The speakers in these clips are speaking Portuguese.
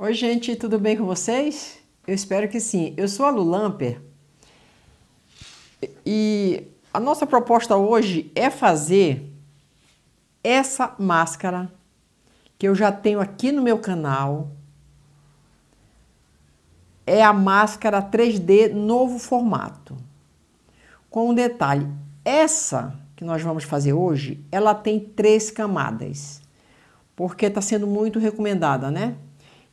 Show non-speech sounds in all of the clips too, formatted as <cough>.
Oi, gente, tudo bem com vocês? Eu espero que sim. Eu sou a Lulamper e a nossa proposta hoje é fazer essa máscara que eu já tenho aqui no meu canal. É a máscara 3D novo formato. Com um detalhe, essa que nós vamos fazer hoje, ela tem três camadas, porque está sendo muito recomendada, né?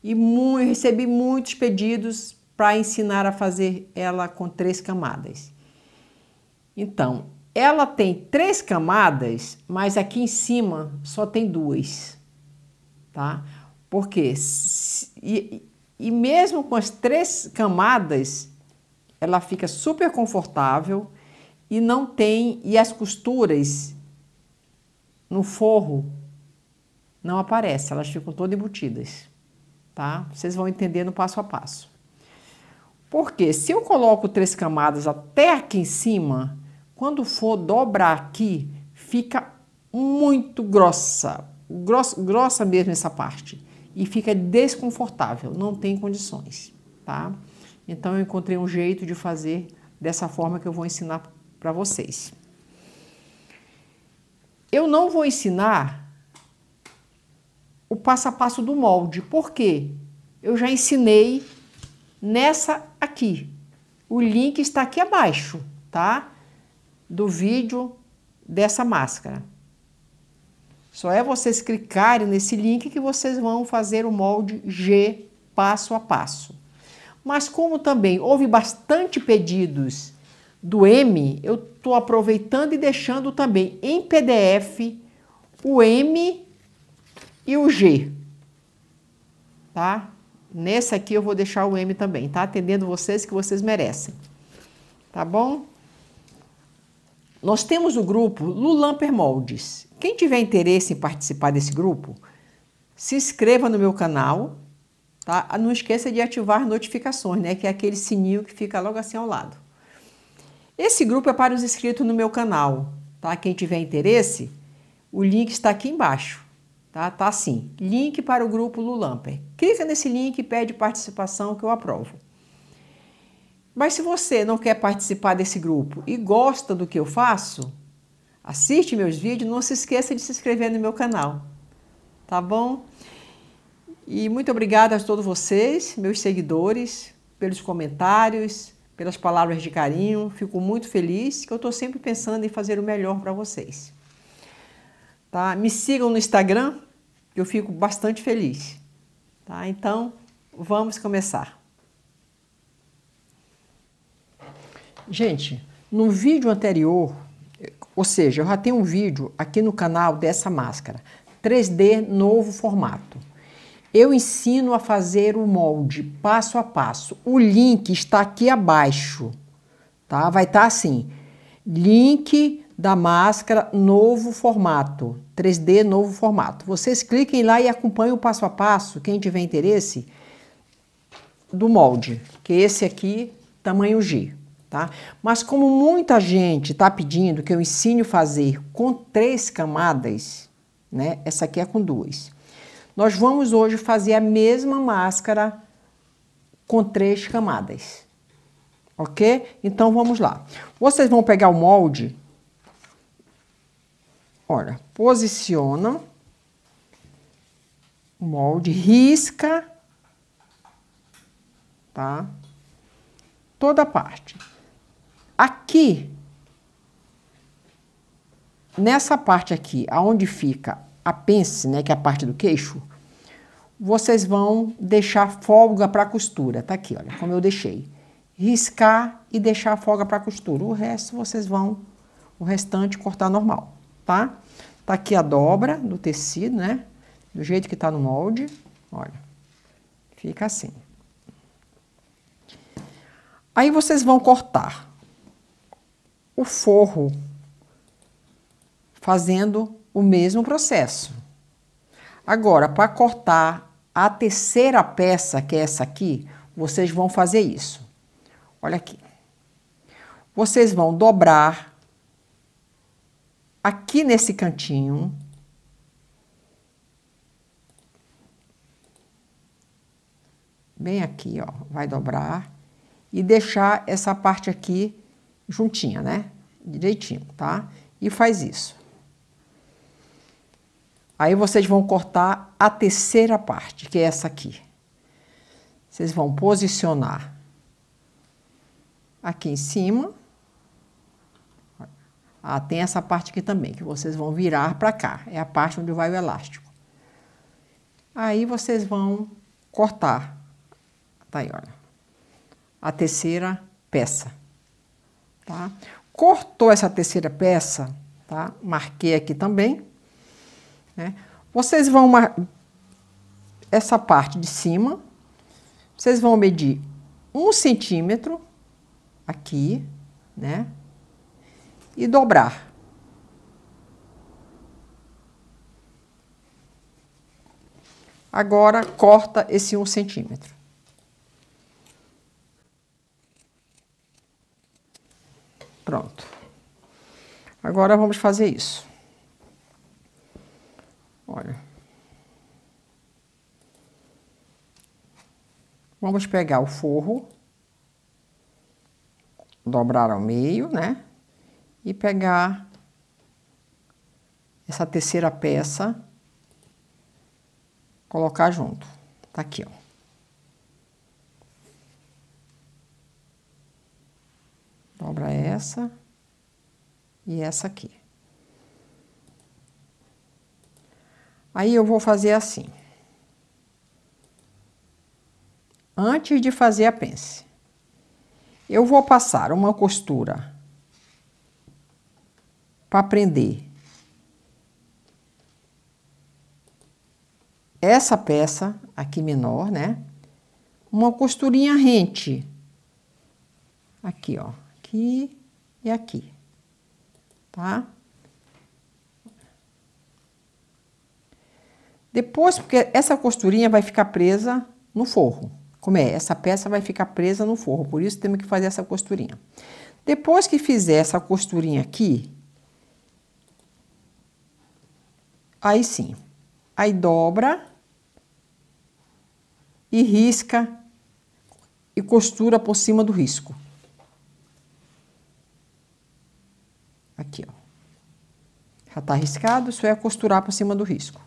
e mu recebi muitos pedidos para ensinar a fazer ela com três camadas. Então, ela tem três camadas, mas aqui em cima só tem duas, tá? Porque e, e mesmo com as três camadas, ela fica super confortável e não tem e as costuras no forro não aparecem, elas ficam todas embutidas tá? Vocês vão entender no passo a passo. Porque se eu coloco três camadas até aqui em cima, quando for dobrar aqui, fica muito grossa, grossa, grossa mesmo essa parte e fica desconfortável, não tem condições, tá? Então eu encontrei um jeito de fazer dessa forma que eu vou ensinar para vocês. Eu não vou ensinar o passo a passo do molde. porque Eu já ensinei nessa aqui. O link está aqui abaixo, tá? Do vídeo dessa máscara. Só é vocês clicarem nesse link que vocês vão fazer o molde G passo a passo. Mas como também houve bastante pedidos do M, eu estou aproveitando e deixando também em PDF o M e o G, tá? Nesse aqui eu vou deixar o M também, tá? Atendendo vocês que vocês merecem, tá bom? Nós temos o grupo Lulamper Moldes. Quem tiver interesse em participar desse grupo, se inscreva no meu canal, tá? Ah, não esqueça de ativar notificações, né? Que é aquele sininho que fica logo assim ao lado. Esse grupo é para os inscritos no meu canal, tá? Quem tiver interesse, o link está aqui embaixo. Tá, tá assim, link para o grupo Lulamper. Clica nesse link e pede participação que eu aprovo. Mas se você não quer participar desse grupo e gosta do que eu faço, assiste meus vídeos, não se esqueça de se inscrever no meu canal. Tá bom? E muito obrigada a todos vocês, meus seguidores, pelos comentários, pelas palavras de carinho. Fico muito feliz que eu estou sempre pensando em fazer o melhor para vocês. Tá? Me sigam no Instagram, que eu fico bastante feliz. Tá? Então, vamos começar. Gente, no vídeo anterior, ou seja, eu já tenho um vídeo aqui no canal dessa máscara, 3D novo formato. Eu ensino a fazer o molde passo a passo. O link está aqui abaixo, tá? Vai estar tá assim, link da máscara novo formato, 3D novo formato. Vocês cliquem lá e acompanhem o passo a passo, quem tiver interesse, do molde, que é esse aqui, tamanho G. Tá? Mas como muita gente está pedindo que eu ensine a fazer com três camadas, né? essa aqui é com duas. Nós vamos hoje fazer a mesma máscara com três camadas, ok? Então vamos lá. Vocês vão pegar o molde Olha, posiciona o molde, risca, tá? Toda a parte. Aqui, nessa parte aqui, aonde fica a pence, né, que é a parte do queixo, vocês vão deixar folga para costura, tá aqui, olha, como eu deixei. Riscar e deixar folga para costura. O resto vocês vão, o restante cortar normal tá? Tá aqui a dobra do tecido, né? Do jeito que tá no molde, olha, fica assim. Aí vocês vão cortar o forro fazendo o mesmo processo. Agora, para cortar a terceira peça, que é essa aqui, vocês vão fazer isso. Olha aqui. Vocês vão dobrar aqui nesse cantinho. Bem aqui, ó, vai dobrar e deixar essa parte aqui juntinha, né? Direitinho, tá? E faz isso. Aí vocês vão cortar a terceira parte, que é essa aqui. Vocês vão posicionar aqui em cima ah, tem essa parte aqui também, que vocês vão virar para cá. É a parte onde vai o elástico. Aí vocês vão cortar. Tá aí, olha. A terceira peça. Tá? Cortou essa terceira peça, tá? Marquei aqui também. Né? Vocês vão... Mar... Essa parte de cima, vocês vão medir um centímetro aqui, né? e dobrar. Agora, corta esse um centímetro. Pronto. Agora, vamos fazer isso. Olha. Vamos pegar o forro, dobrar ao meio, né? e pegar essa terceira peça, colocar junto. Tá aqui, ó. Dobra essa e essa aqui. Aí eu vou fazer assim. Antes de fazer a pence, eu vou passar uma costura para aprender. Essa peça aqui menor, né? Uma costurinha rente. Aqui, ó. Aqui e aqui. Tá? Depois, porque essa costurinha vai ficar presa no forro. Como é? Essa peça vai ficar presa no forro, por isso temos que fazer essa costurinha. Depois que fizer essa costurinha aqui, Aí sim. Aí dobra e risca e costura por cima do risco. Aqui, ó. Já tá riscado, só é costurar por cima do risco.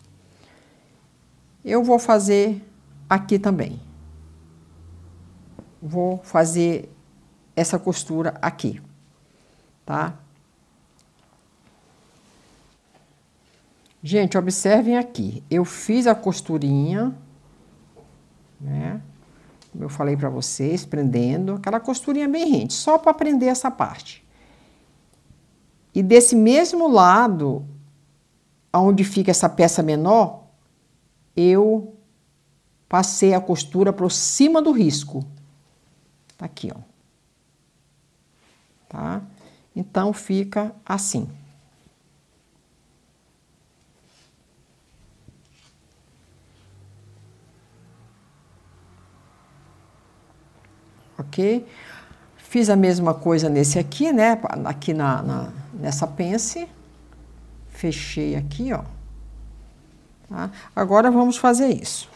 Eu vou fazer aqui também. Vou fazer essa costura aqui, tá? Gente, observem aqui. Eu fiz a costurinha, né? Como eu falei para vocês, prendendo. Aquela costurinha bem rente, só para prender essa parte. E desse mesmo lado, aonde fica essa peça menor, eu passei a costura por cima do risco. Tá aqui, ó. Tá? Então, fica assim. ok? Fiz a mesma coisa nesse aqui, né? Aqui na, na nessa pence. Fechei aqui, ó. Tá? Agora vamos fazer isso.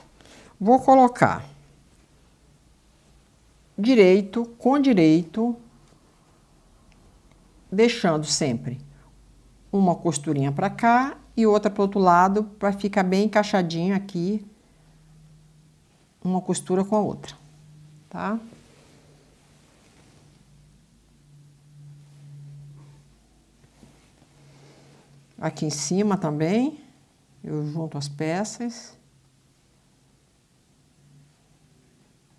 Vou colocar direito com direito, deixando sempre uma costurinha para cá e outra para o outro lado, para ficar bem encaixadinho aqui, uma costura com a outra, tá? Aqui em cima também, eu junto as peças.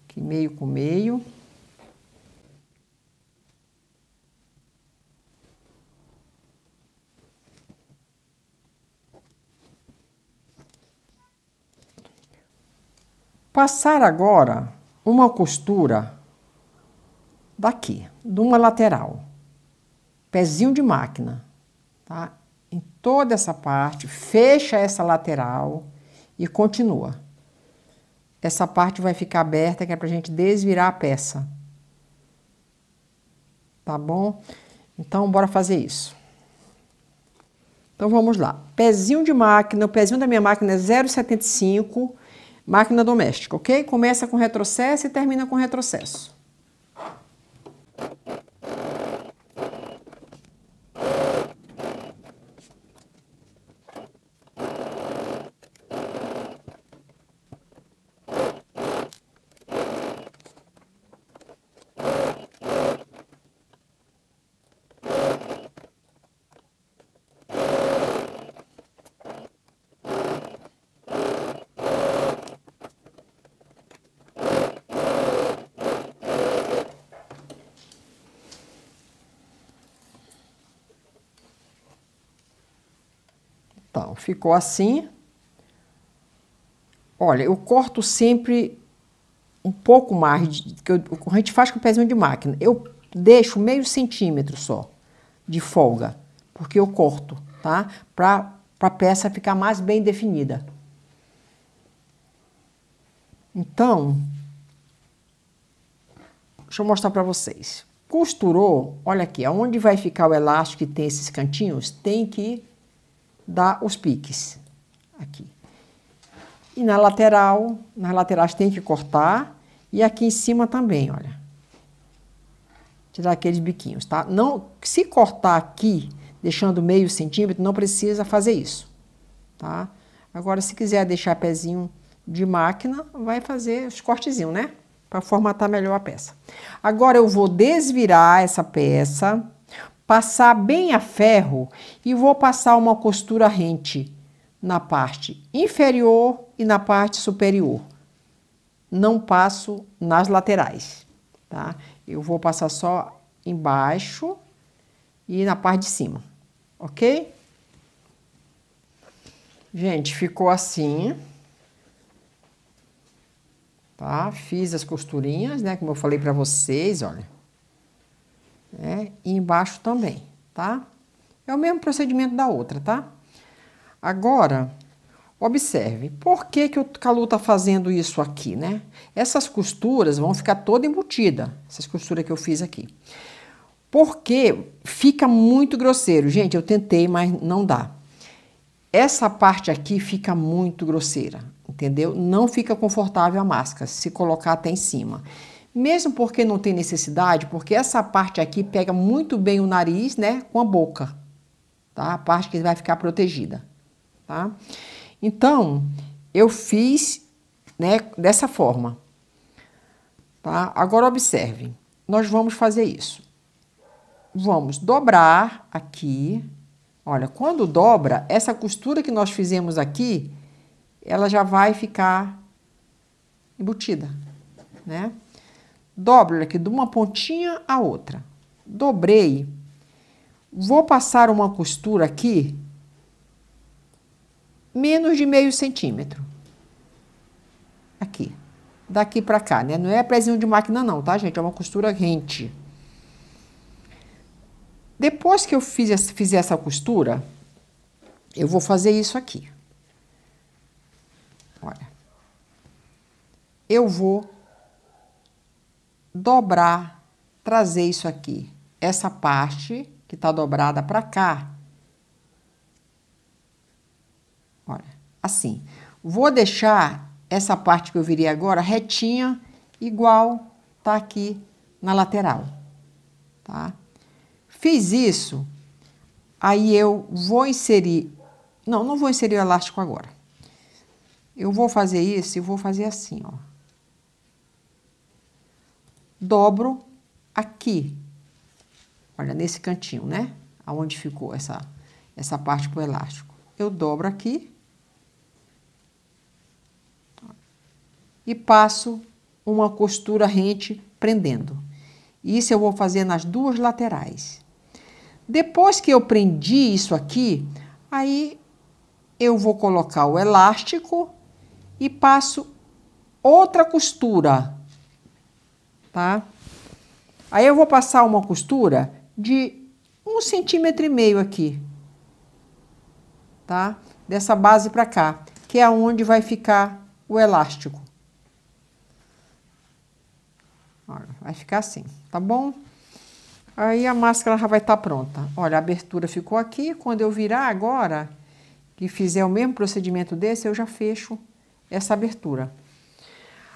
Aqui meio com meio. Passar agora uma costura daqui, de uma lateral, pezinho de máquina, tá? em toda essa parte, fecha essa lateral e continua. Essa parte vai ficar aberta que é pra gente desvirar a peça. Tá bom? Então, bora fazer isso. Então, vamos lá. Pezinho de máquina, o pezinho da minha máquina é 0,75, máquina doméstica, ok? Começa com retrocesso e termina com retrocesso. Então, ficou assim. Olha, eu corto sempre um pouco mais, que eu, a gente faz com o pezinho de máquina. Eu deixo meio centímetro só de folga, porque eu corto, tá? Para a peça ficar mais bem definida. Então, deixa eu mostrar para vocês. Costurou, olha aqui, aonde vai ficar o elástico que tem esses cantinhos, tem que dá os piques aqui. E na lateral, nas laterais tem que cortar e aqui em cima também, olha. Tirar aqueles biquinhos, tá? Não, se cortar aqui, deixando meio centímetro, não precisa fazer isso, tá? Agora, se quiser deixar pezinho de máquina, vai fazer os cortezinhos, né? Para formatar melhor a peça. Agora, eu vou desvirar essa peça passar bem a ferro e vou passar uma costura rente na parte inferior e na parte superior. Não passo nas laterais, tá? Eu vou passar só embaixo e na parte de cima, ok? Gente, ficou assim, tá? Fiz as costurinhas, né? Como eu falei pra vocês, olha né? E embaixo também, tá? É o mesmo procedimento da outra, tá? Agora, observe, por que, que o Calu tá fazendo isso aqui, né? Essas costuras vão ficar toda embutida, essas costuras que eu fiz aqui. Porque fica muito grosseiro. Gente, eu tentei, mas não dá. Essa parte aqui fica muito grosseira, entendeu? Não fica confortável a máscara, se colocar até em cima mesmo porque não tem necessidade, porque essa parte aqui pega muito bem o nariz, né, com a boca, tá? A parte que vai ficar protegida, tá? Então, eu fiz, né, dessa forma, tá? Agora observe, nós vamos fazer isso. Vamos dobrar aqui, olha, quando dobra, essa costura que nós fizemos aqui, ela já vai ficar embutida, né? Dobro aqui de uma pontinha a outra. Dobrei. Vou passar uma costura aqui, menos de meio centímetro. Aqui. Daqui pra cá, né? Não é prezinho de máquina não, tá, gente? É uma costura rente. Depois que eu fiz, fizer essa costura, eu vou fazer isso aqui. Olha. Eu vou dobrar, trazer isso aqui, essa parte que está dobrada para cá. Olha, assim. Vou deixar essa parte que eu virei agora retinha, igual tá aqui na lateral, tá? Fiz isso, aí eu vou inserir... Não, não vou inserir o elástico agora. Eu vou fazer isso e vou fazer assim, ó dobro aqui. Olha, nesse cantinho, né? Aonde ficou essa, essa parte pro elástico. Eu dobro aqui. E passo uma costura rente prendendo. Isso eu vou fazer nas duas laterais. Depois que eu prendi isso aqui, aí eu vou colocar o elástico e passo outra costura tá? Aí eu vou passar uma costura de um centímetro e meio aqui, tá? Dessa base para cá, que é onde vai ficar o elástico. Olha, vai ficar assim, tá bom? Aí a máscara já vai estar tá pronta. Olha, a abertura ficou aqui. Quando eu virar agora, que fizer o mesmo procedimento desse, eu já fecho essa abertura.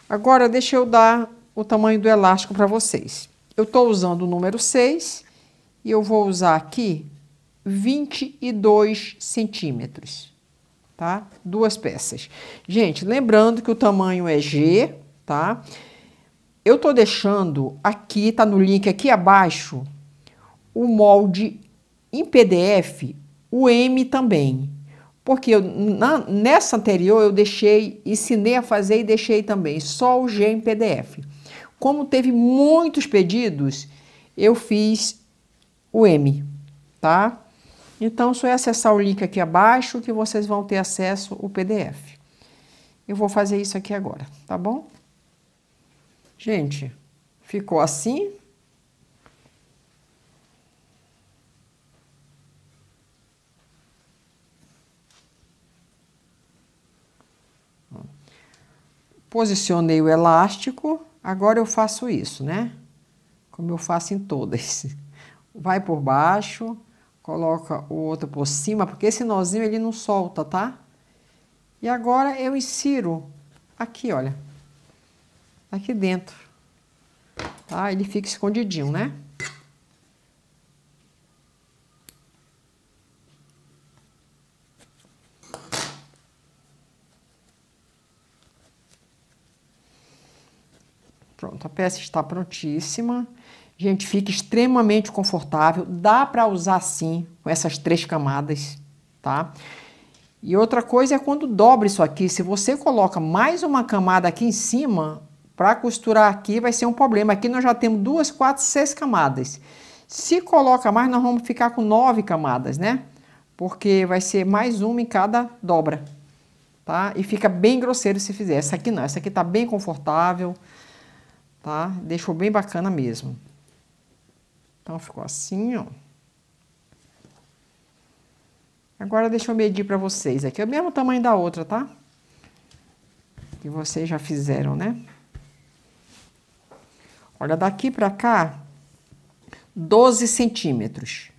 Agora, deixa eu dar o tamanho do elástico para vocês. Eu estou usando o número 6 e eu vou usar aqui 22 centímetros, tá? Duas peças. Gente, lembrando que o tamanho é G, tá? Eu tô deixando aqui, tá no link aqui abaixo, o molde em PDF, o M também. Porque eu, na, nessa anterior eu deixei, ensinei a fazer e deixei também, só o G em PDF. Como teve muitos pedidos, eu fiz o M, tá? Então, só é acessar o link aqui abaixo que vocês vão ter acesso o PDF. Eu vou fazer isso aqui agora, tá bom? Gente, ficou assim. Posicionei o elástico. Agora eu faço isso, né? Como eu faço em todas. <laughs> Vai por baixo, coloca o outro por cima, porque esse nozinho ele não solta, tá? E agora eu insiro aqui, olha, aqui dentro, tá? Ele fica escondidinho, né? Pronto, a peça está prontíssima. Gente, fica extremamente confortável. Dá para usar sim com essas três camadas, tá? E outra coisa é quando dobra isso aqui. Se você coloca mais uma camada aqui em cima, para costurar aqui vai ser um problema. Aqui nós já temos duas, quatro, seis camadas. Se coloca mais, nós vamos ficar com nove camadas, né? Porque vai ser mais uma em cada dobra, tá? E fica bem grosseiro se fizer. Essa aqui não, essa aqui tá bem confortável tá? Deixou bem bacana mesmo. Então, ficou assim, ó. Agora, deixa eu medir para vocês aqui. É o mesmo tamanho da outra, tá? Que vocês já fizeram, né? Olha, daqui para cá, 12 centímetros.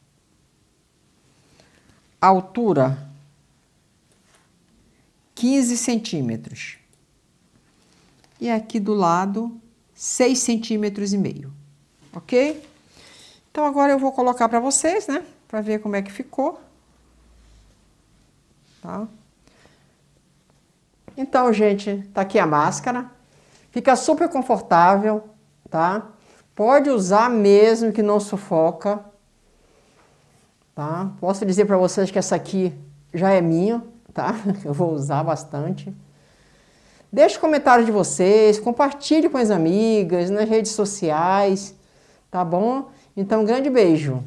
Altura, 15 centímetros. E aqui do lado, 6 centímetros e meio, ok? Então, agora eu vou colocar para vocês, né? Para ver como é que ficou. Tá? Então, gente, tá aqui a máscara. Fica super confortável, tá? Pode usar mesmo que não sufoca, tá? Posso dizer para vocês que essa aqui já é minha, tá? <laughs> Eu vou usar bastante. Deixe comentários de vocês, compartilhe com as amigas, nas redes sociais, tá bom? Então, um grande beijo!